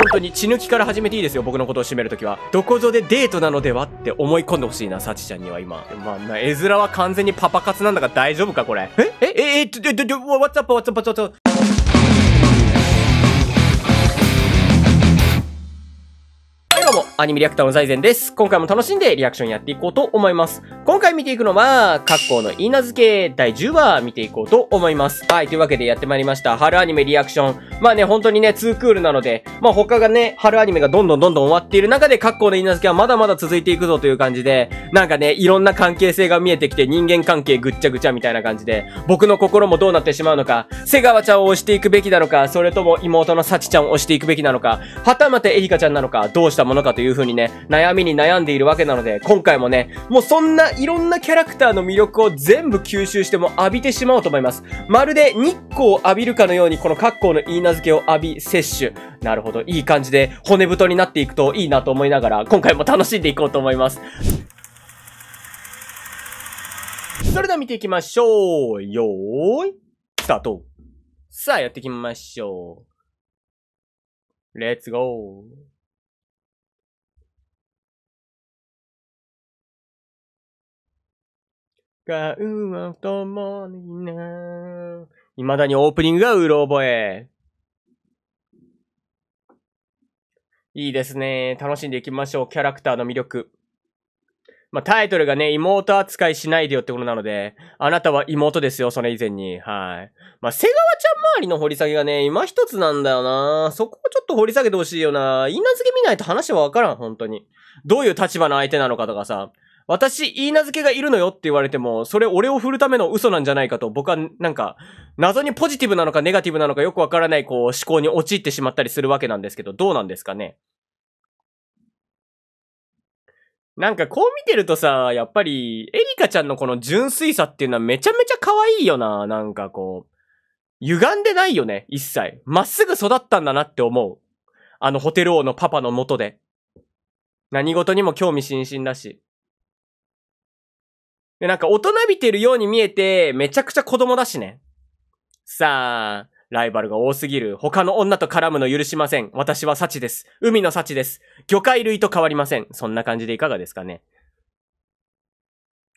本当に血抜きから始めていいですよ、僕のことを締めるときは。どこぞでデートなのではって思い込んでほしいな、サチちゃんには今。まあ、まあ、絵面は完全にパパ活なんだから大丈夫か、これ。ええええ、ちょ、ちょ、ちょ、どうもアニメリアクターの財前です。今回も楽しんでリアクションやっていこうと思います。今回見ていくのは、格好の稲付け第10話見ていこうと思います。はい、というわけでやってまいりました。春アニメリアクション。まあね、本当にね、2クールなので、まあ他がね、春アニメがどんどんどんどん終わっている中で、格好の稲付けはまだまだ続いていくぞという感じで、なんかね、いろんな関係性が見えてきて人間関係ぐっちゃぐちゃみたいな感じで、僕の心もどうなってしまうのか、瀬川ちゃんを押していくべきなのか、それとも妹の幸ちゃんを押していくべきなのか、はたまたエリカちゃんなのか、どうしたもののかというふうにね、悩みに悩んでいるわけなので、今回もね、もうそんないろんなキャラクターの魅力を全部吸収しても浴びてしまおうと思います。まるで日光を浴びるかのように、この格好の言い名付けを浴び、摂取。なるほど。いい感じで骨太になっていくといいなと思いながら、今回も楽しんでいこうと思います。それでは見ていきましょう。よーい、スタート。さあ、やっていきましょう。レッツゴー。がうまともにな。未だにオープニングがうろ覚え。いいですね。楽しんでいきましょう。キャラクターの魅力。まあ、タイトルがね、妹扱いしないでよってことなので、あなたは妹ですよ、それ以前に。はい。まあ、瀬川ちゃん周りの掘り下げがね、今一つなんだよなそこをちょっと掘り下げてほしいよな稲付け見ないと話はわからん、本当に。どういう立場の相手なのかとかさ、私、言い名付けがいるのよって言われても、それ俺を振るための嘘なんじゃないかと、僕はなんか、謎にポジティブなのかネガティブなのかよくわからない、こう、思考に陥ってしまったりするわけなんですけど、どうなんですかねなんかこう見てるとさ、やっぱり、エリカちゃんのこの純粋さっていうのはめちゃめちゃ可愛いよな。なんかこう、歪んでないよね、一切。まっすぐ育ったんだなって思う。あのホテル王のパパの元で。何事にも興味津々だし。で、なんか大人びてるように見えて、めちゃくちゃ子供だしね。さあ、ライバルが多すぎる。他の女と絡むの許しません。私は幸です。海の幸です。魚介類と変わりません。そんな感じでいかがですかね。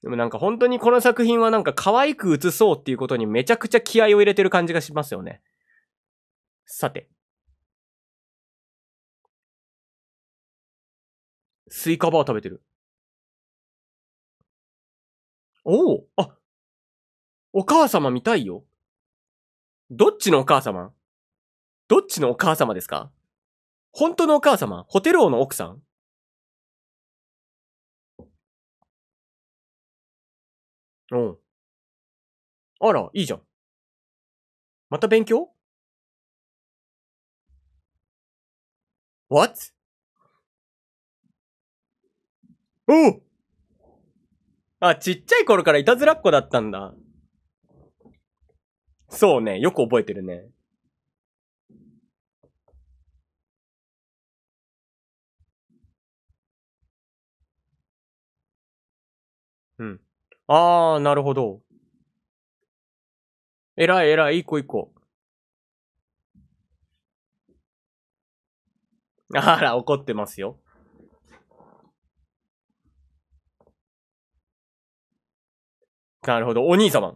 でもなんか本当にこの作品はなんか可愛く映そうっていうことにめちゃくちゃ気合を入れてる感じがしますよね。さて。スイカバー食べてる。おおあお母様見たいよ。どっちのお母様どっちのお母様ですか本当のお母様ホテル王の奥さんうん。あら、いいじゃん。また勉強 ?What? おうあ、ちっちゃい頃からいたずらっ子だったんだ。そうね、よく覚えてるね。うん。あー、なるほど。えらいえらい、いい子いい子。あら、怒ってますよ。なるほど。お兄様。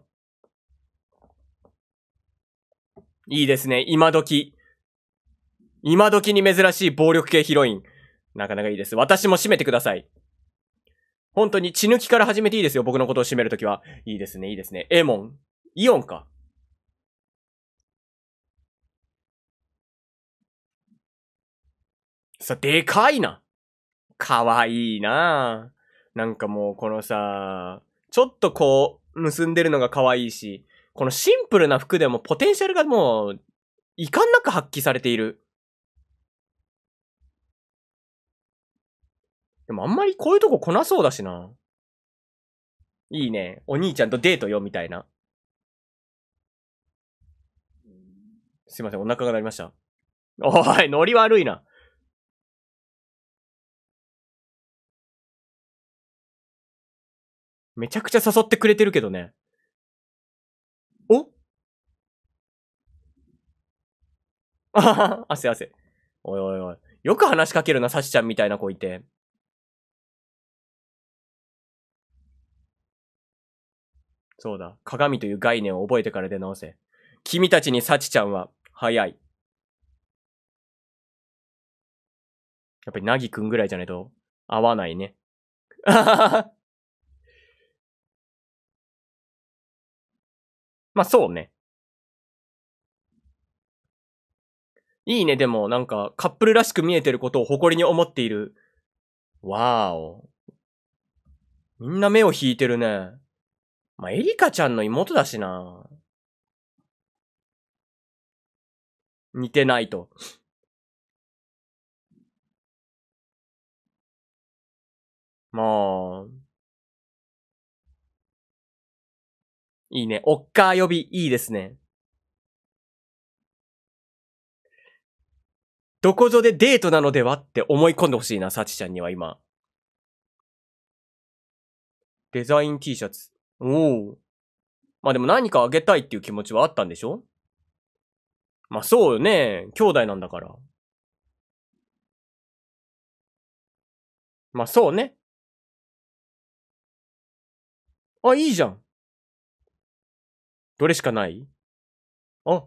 いいですね。今時。今時に珍しい暴力系ヒロイン。なかなかいいです。私も締めてください。本当に血抜きから始めていいですよ。僕のことを締めるときは。いいですね、いいですね。エモン。イオンか。さ、でかいな。かわいいな。なんかもうこのさ、ちょっとこう、結んでるのが可愛いし、このシンプルな服でもポテンシャルがもう、いかんなく発揮されている。でもあんまりこういうとこ来なそうだしな。いいね。お兄ちゃんとデートよ、みたいな。すいません、お腹が鳴りました。おい、ノリ悪いな。めちゃくちゃ誘ってくれてるけどね。おあはは、汗汗。おいおいおい。よく話しかけるな、サシちゃんみたいな子いて。そうだ。鏡という概念を覚えてから出直せ。君たちにサチちゃんは、早い。やっぱりなぎくんぐらいじゃないと、合わないね。あはは。まあそうね。いいね、でもなんかカップルらしく見えてることを誇りに思っている。わーお。みんな目を引いてるね。まあ、エリカちゃんの妹だしな。似てないと。まあ、いいね。おっかー呼び、いいですね。どこぞでデートなのではって思い込んでほしいな、サチちゃんには今。デザイン T シャツ。おお。まあでも何かあげたいっていう気持ちはあったんでしょまあそうよね。兄弟なんだから。まあそうね。あ、いいじゃん。どれしかないあ、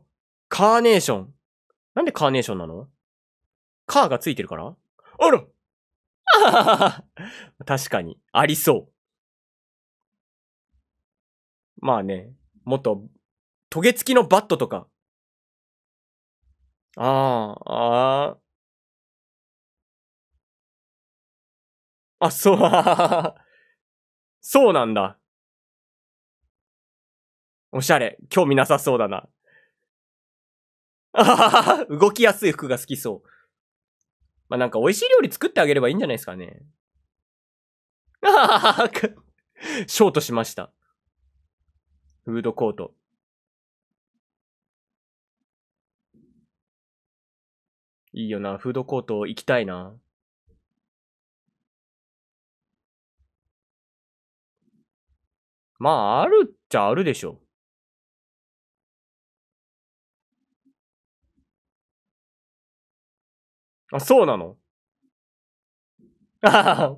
カーネーション。なんでカーネーションなのカーがついてるからあらあははは。確かに、ありそう。まあね、もっと、トゲ付きのバットとか。ああ、ああ。あ、そう、そうなんだ。おしゃれ。興味なさそうだな。あははは、動きやすい服が好きそう。まあ、なんか美味しい料理作ってあげればいいんじゃないですかね。あははは、ショートしました。フードコート。いいよな、フードコート行きたいな。まあ、あるっちゃあるでしょ。あ、そうなのあ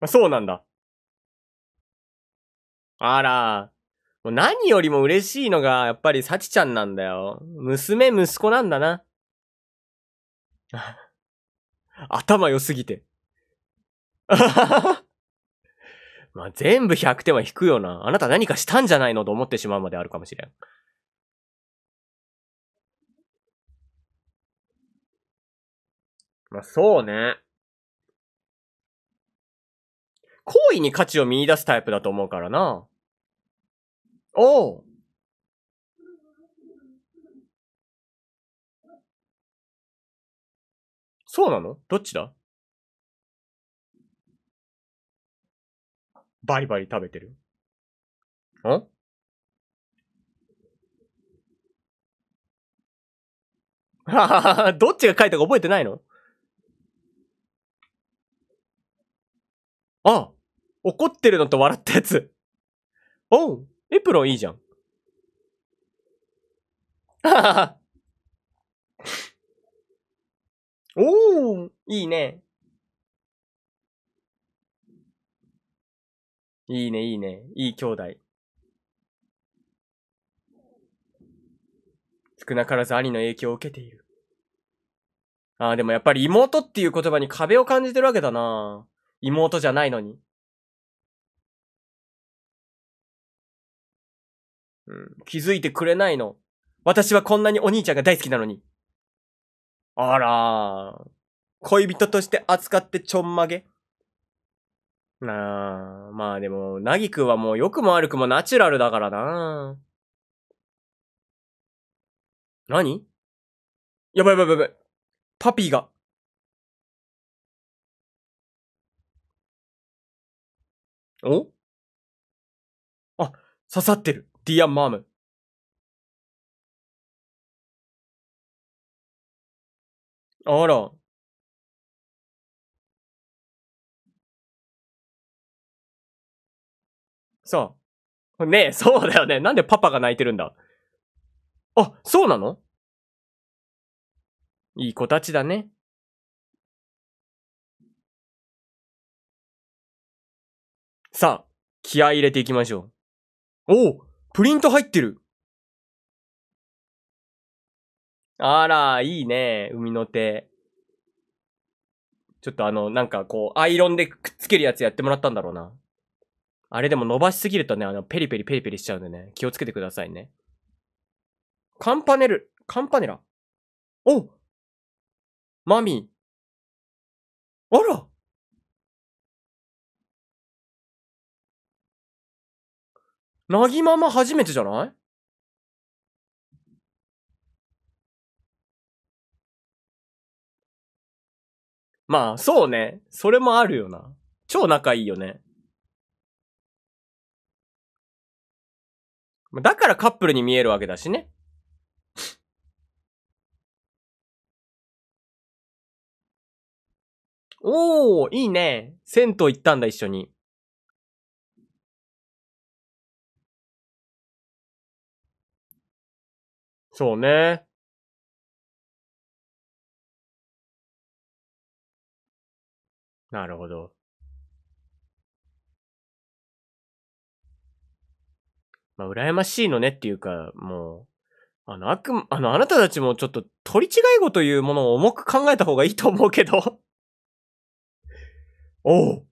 あ、そうなんだ。あら。もう何よりも嬉しいのが、やっぱりサチちゃんなんだよ。娘、息子なんだな。頭良すぎて。まあ、全部100点は引くよな。あなた何かしたんじゃないのと思ってしまうまであるかもしれん。まあ、そうね。行為に価値を見出すタイプだと思うからな。おう。そうなのどっちだバリバリ食べてる。んははは、どっちが書いたか覚えてないのあ怒ってるのと笑ったやつ。おうエプロンいいじゃん。ははは。おう、いいね。いいね、いいね。いい兄弟。少なからず兄の影響を受けている。ああ、でもやっぱり妹っていう言葉に壁を感じてるわけだな妹じゃないのに。うん、気づいてくれないの。私はこんなにお兄ちゃんが大好きなのに。あらー。恋人として扱ってちょんまげなあまあでも、なぎくんはもう良くも悪くもナチュラルだからな。何やばいやばいやばい。パピーが。おあ、刺さってる。ディアンマーム。あら。そう。ねえ、そうだよね。なんでパパが泣いてるんだあ、そうなのいい子たちだね。さあ、気合入れていきましょう。おおプリント入ってるあら、いいね、海の手。ちょっとあの、なんかこう、アイロンでくっつけるやつやってもらったんだろうな。あれでも伸ばしすぎるとね、あの、ペリペリペリペリしちゃうんでね、気をつけてくださいね。カンパネル、カンパネラ。おマミー。あらなぎまま初めてじゃないまあ、そうね。それもあるよな。超仲いいよね。だからカップルに見えるわけだしね。おー、いいね。銭湯行ったんだ、一緒に。そうね。なるほど。まあ、羨ましいのねっていうか、もう、あの、あく、あの、あなたたちもちょっと取り違い語というものを重く考えた方がいいと思うけど おう。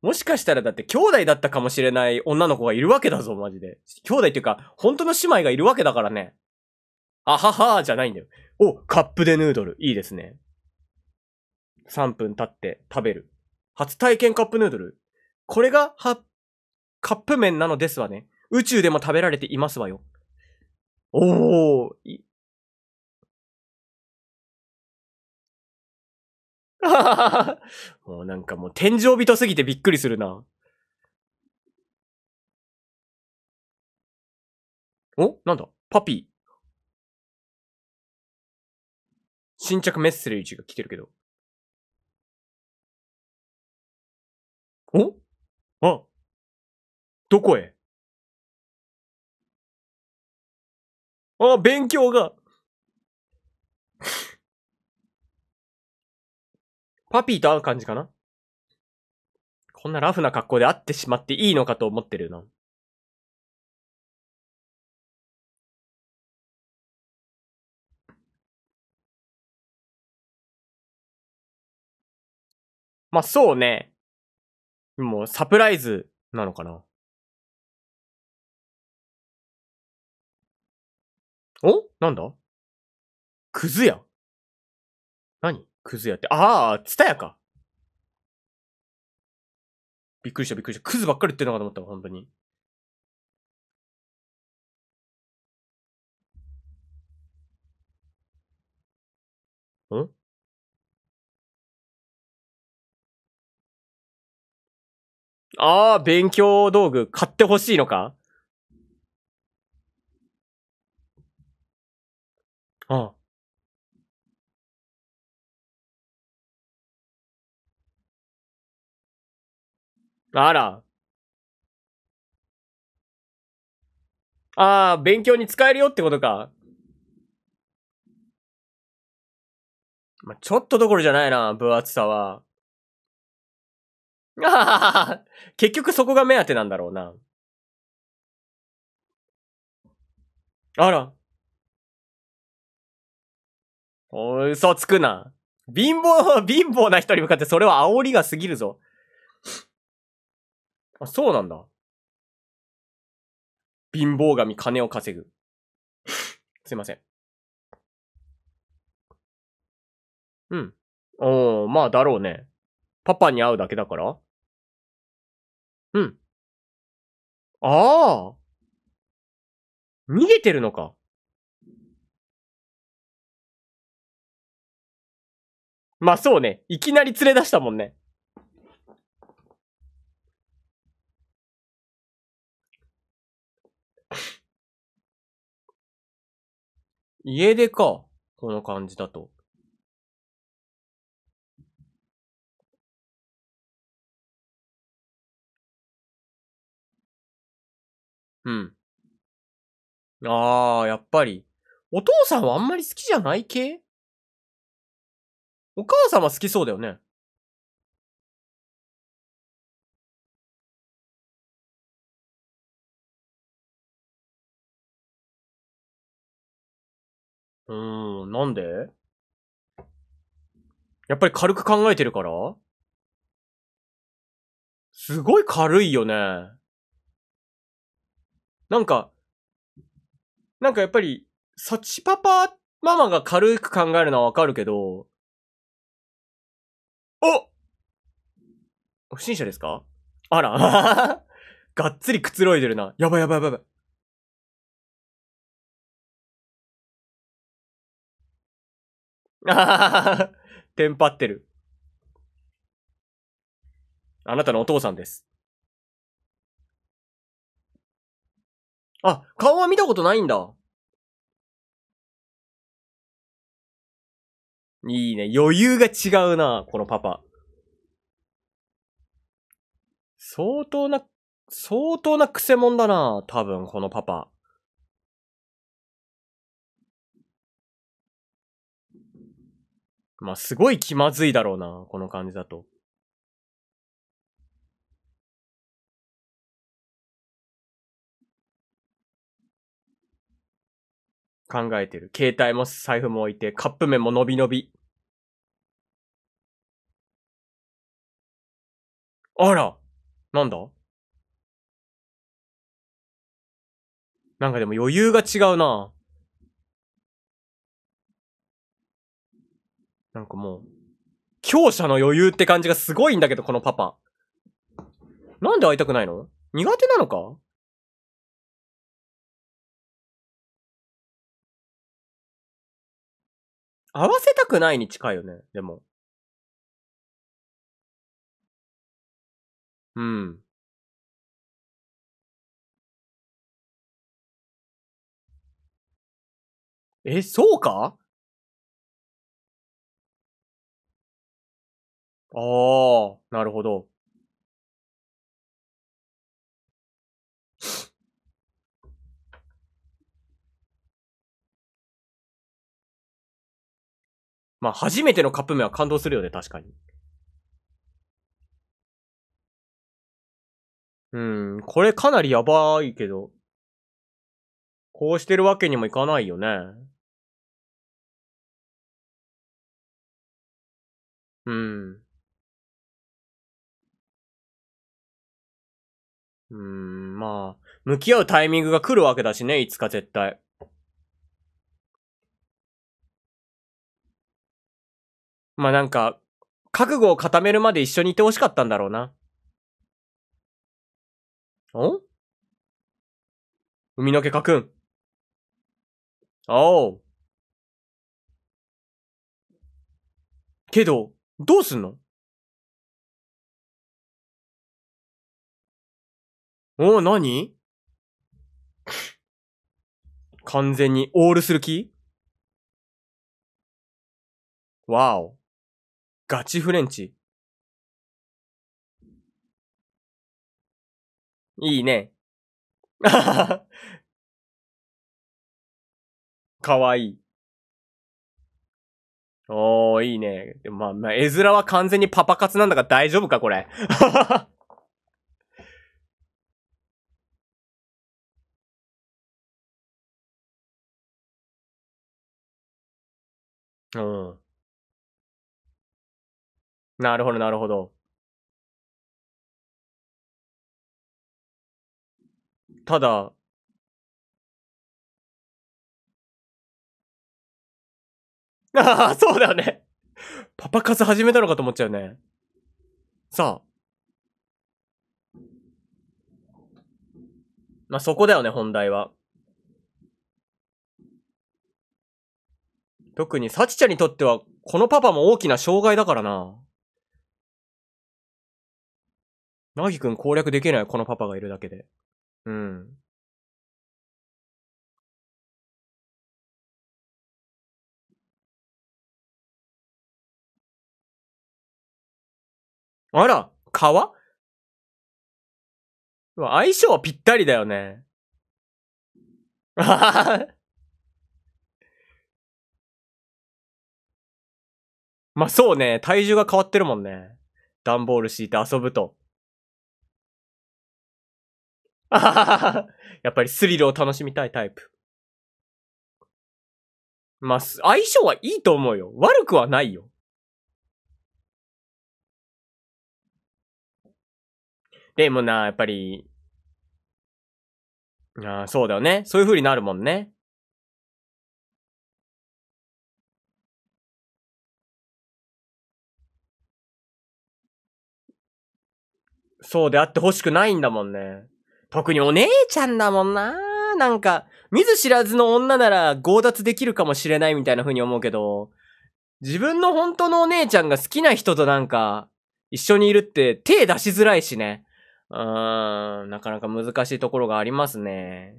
もしかしたらだって兄弟だったかもしれない女の子がいるわけだぞ、マジで。兄弟っていうか、本当の姉妹がいるわけだからね。あははじゃないんだよ。お、カップでヌードル。いいですね。3分経って食べる。初体験カップヌードル。これが、は、カップ麺なのですわね。宇宙でも食べられていますわよ。おー、い、もうなんかもう天井人すぎてびっくりするな。おなんだパピー。新着メッセージが来てるけど。おあ、どこへあ、勉強が。パピーと会う感じかなこんなラフな格好で会ってしまっていいのかと思ってるな。まあ、そうね。もうサプライズなのかなおなんだクズや。何クズやって。ああ、ツタヤか。びっくりしたびっくりした。クズばっかり言ってるのかと思った本当に。んああ、勉強道具買ってほしいのかああ。あら。ああ、勉強に使えるよってことか。まあ、ちょっとどころじゃないな、分厚さは。結局そこが目当てなんだろうな。あら。お嘘つくな。貧乏、貧乏な人に向かってそれは煽りが過ぎるぞ。あ、そうなんだ。貧乏神金を稼ぐ。すいません。うん。おー、まあだろうね。パパに会うだけだからうん。ああ逃げてるのか。まあそうね。いきなり連れ出したもんね。家出か。この感じだと。うん。ああ、やっぱり。お父さんはあんまり好きじゃない系お母さんは好きそうだよね。うーん、なんでやっぱり軽く考えてるからすごい軽いよね。なんか、なんかやっぱり、サチパパママが軽く考えるのはわかるけど、お不審者ですかあら。がっつりくつろいでるな。やばいやばいやばい。あははは。テンパってる。あなたのお父さんです。あ、顔は見たことないんだ。いいね。余裕が違うな、このパパ。相当な、相当な癖もんだな、多分、このパパ。まあ、すごい気まずいだろうな、この感じだと。考えてる。携帯も財布も置いて、カップ麺も伸び伸び。あらなんだなんかでも余裕が違うななんかもう、強者の余裕って感じがすごいんだけど、このパパ。なんで会いたくないの苦手なのか合わせたくないに近いよね、でも。うん。え、そうかああ、なるほど。まあ、初めてのカップ麺は感動するよね、確かに。うん、これかなりやばいけど。こうしてるわけにもいかないよね。うん。うん、まあ、向き合うタイミングが来るわけだしね、いつか絶対。まあなんか、覚悟を固めるまで一緒にいてほしかったんだろうな。お海の毛かくん。おう。けど、どうすんのおなに完全にオールする気わお。ガチフレンチ。いいね。かわいい。おー、いいね。まあ、まあ、絵面は完全にパパ活なんだから大丈夫か、これ。うん。なるほど、なるほど。ただああ、そうだよね。パパ活始めたのかと思っちゃうね。さあ。まあ、そこだよね、本題は。特に、サチちゃんにとっては、このパパも大きな障害だからな。なぎくん攻略できない、このパパがいるだけで。うん。あら、皮相性はぴったりだよね。まあそうね、体重が変わってるもんね。段ボール敷いて遊ぶと。あははは。やっぱりスリルを楽しみたいタイプ。まあ、相性はいいと思うよ。悪くはないよ。でもな、やっぱり、ああ、そうだよね。そういう風になるもんね。そうであってほしくないんだもんね。特にお姉ちゃんだもんな。なんか、見ず知らずの女なら強奪できるかもしれないみたいな風に思うけど、自分の本当のお姉ちゃんが好きな人となんか、一緒にいるって手出しづらいしね。うーん、なかなか難しいところがありますね。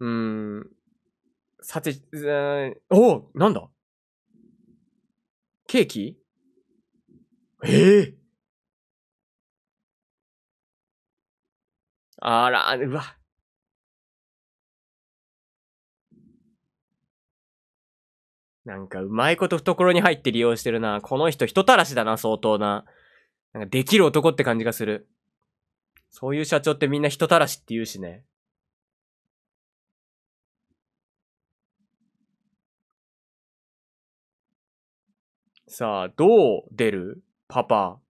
うーん。さて、うん、おなんだケーキええあら、うわ。なんか、うまいこと懐に入って利用してるな。この人、人たらしだな、相当な。なんか、できる男って感じがする。そういう社長ってみんな人たらしって言うしね。さあ、どう出るパパ。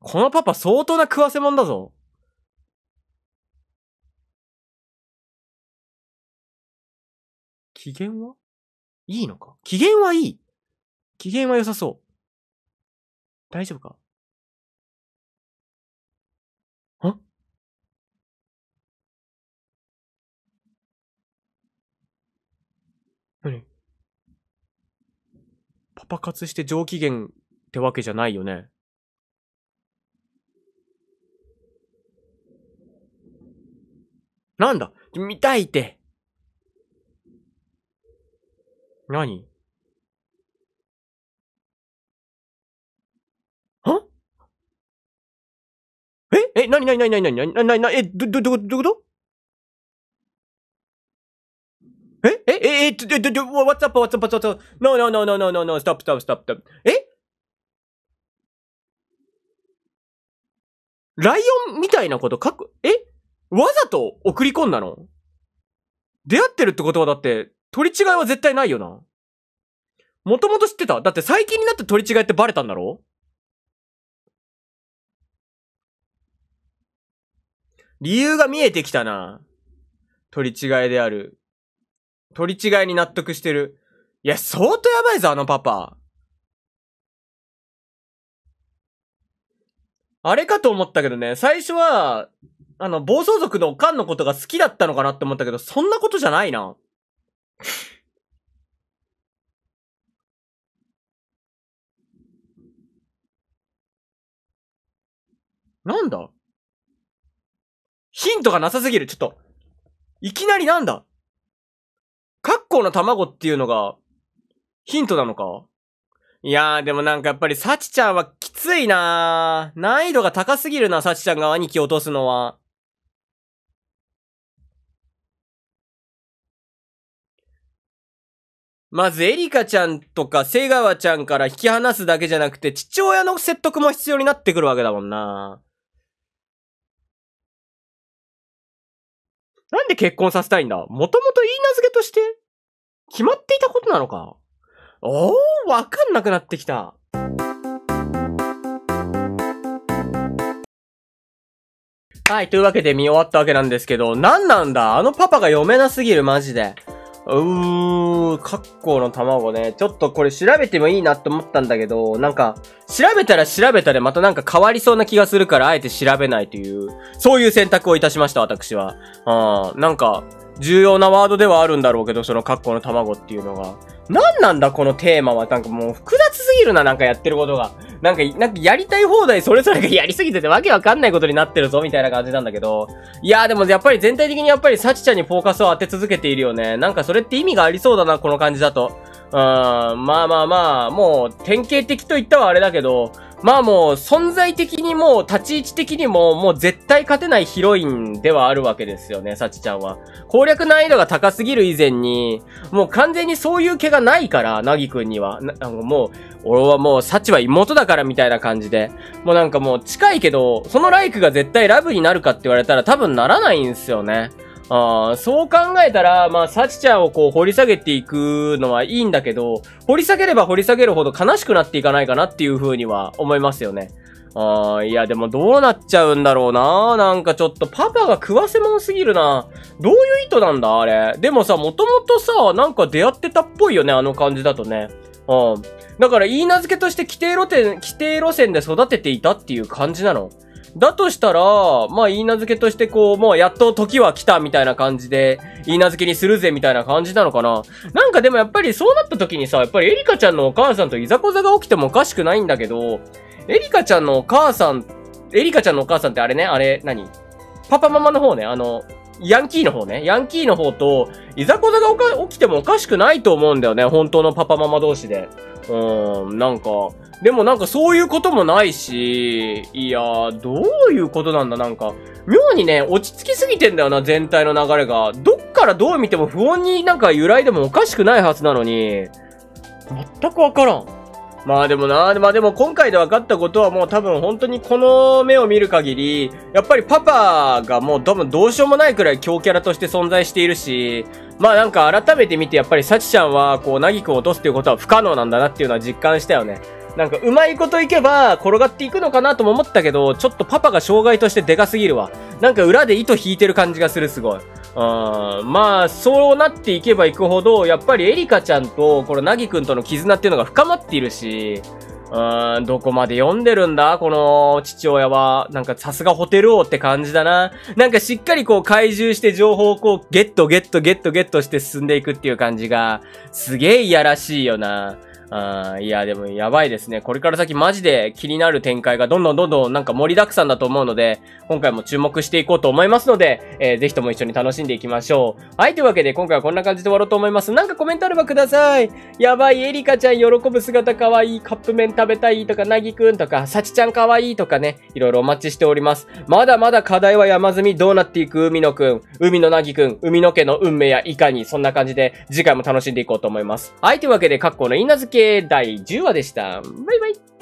このパパ相当な食わせもんだぞ。機嫌はいいのか機嫌はいい機嫌は良さそう。大丈夫かん何パパ活して上機嫌ってわけじゃないよね。なんだ見たいって。何はええ、なになになになになになになになにえ、ど、ど、ど、どういうことええええど、ど、ど、what's up, what's up, what's up? No, no, no, no, no, no, no, stop, stop, stop, stop. えライオンみたいなこと書くえわざと送り込んだの出会ってるってことはだって、取り違いは絶対ないよな。もともと知ってただって最近になって取り違いってバレたんだろ理由が見えてきたな。取り違いである。取り違いに納得してる。いや、相当やばいぞ、あのパパ。あれかと思ったけどね、最初は、あの、暴走族のおかんのことが好きだったのかなって思ったけど、そんなことじゃないな。なんだヒントがなさすぎる、ちょっと。いきなりなんだカッコの卵っていうのが、ヒントなのかいやー、でもなんかやっぱり、サチちゃんはきついなー。難易度が高すぎるな、サチちゃんが兄貴を落とすのは。まず、エリカちゃんとか瀬川ちゃんから引き離すだけじゃなくて、父親の説得も必要になってくるわけだもんな。なんで結婚させたいんだもともと言い名付けとして決まっていたことなのかおー、わかんなくなってきた。はい、というわけで見終わったわけなんですけど、なんなんだあのパパが読めなすぎる、マジで。うー、カッコの卵ね。ちょっとこれ調べてもいいなって思ったんだけど、なんか、調べたら調べたでまたなんか変わりそうな気がするから、あえて調べないという、そういう選択をいたしました、私は。うー、なんか、重要なワードではあるんだろうけど、そのカッコの卵っていうのが。なんなんだこのテーマは。なんかもう複雑すぎるな、なんかやってることが。なんか、なんかやりたい放題それぞれがやりすぎててわけわかんないことになってるぞ、みたいな感じなんだけど。いやーでもやっぱり全体的にやっぱりサチちゃんにフォーカスを当て続けているよね。なんかそれって意味がありそうだな、この感じだと。うーん、まあまあまあ、もう典型的と言ったはあれだけど、まあもう、存在的にも、立ち位置的にも、もう絶対勝てないヒロインではあるわけですよね、サチちゃんは。攻略難易度が高すぎる以前に、もう完全にそういう毛がないから、なぎくんには。なもう、俺はもう、サチは妹だからみたいな感じで。もうなんかもう、近いけど、そのライクが絶対ラブになるかって言われたら多分ならないんですよね。あそう考えたら、まあ、サチちゃんをこう掘り下げていくのはいいんだけど、掘り下げれば掘り下げるほど悲しくなっていかないかなっていうふうには思いますよね。あいや、でもどうなっちゃうんだろうななんかちょっとパパが食わせもんすぎるなどういう意図なんだあれ。でもさ、もともとさ、なんか出会ってたっぽいよね、あの感じだとね。うん。だから、言い名付けとして規定路線、規定路線で育てていたっていう感じなの。だとしたら、まあ、いいなけとしてこう、もうやっと時は来たみたいな感じで、言い名付けにするぜみたいな感じなのかな。なんかでもやっぱりそうなった時にさ、やっぱりエリカちゃんのお母さんといざこざが起きてもおかしくないんだけど、エリカちゃんのお母さん、エリカちゃんのお母さんってあれね、あれ、何パパママの方ね、あの、ヤンキーの方ね。ヤンキーの方と、いざこざが起きてもおかしくないと思うんだよね。本当のパパママ同士で。うん、なんか。でもなんかそういうこともないし、いやー、どういうことなんだ、なんか。妙にね、落ち着きすぎてんだよな、全体の流れが。どっからどう見ても不穏になんか由来でもおかしくないはずなのに、全くわからん。まあでもな、まあでも今回で分かったことはもう多分本当にこの目を見る限り、やっぱりパパがもう多分どうしようもないくらい強キャラとして存在しているし、まあなんか改めて見てやっぱりサチちゃんはこう、ナギくんを落とすっていうことは不可能なんだなっていうのは実感したよね。なんかうまいこといけば転がっていくのかなとも思ったけど、ちょっとパパが障害としてでかすぎるわ。なんか裏で糸引いてる感じがするすごい。まあ、そうなっていけばいくほど、やっぱりエリカちゃんと、このなぎくんとの絆っていうのが深まっているし、うん、どこまで読んでるんだこの父親は。なんかさすがホテル王って感じだな。なんかしっかりこう怪獣して情報をこうゲットゲットゲットゲットして進んでいくっていう感じが、すげえいやらしいよな。あいや、でもやばいですね。これから先マジで気になる展開がどんどんどんどんなんか盛りだくさんだと思うので、今回も注目していこうと思いますので、えー、ぜひとも一緒に楽しんでいきましょう。はい、というわけで今回はこんな感じで終わろうと思います。なんかコメントあればください。やばい、エリカちゃん喜ぶ姿かわいい、カップ麺食べたいとか、なぎくんとか、さちちゃんかわいいとかね、いろいろお待ちしております。まだまだ課題は山積み、どうなっていく海野くん、海野なぎくん、海野家の運命やいかに、そんな感じで次回も楽しんでいこうと思います。はい、というわけで、各校のいなき計第10話でした。バイバイ。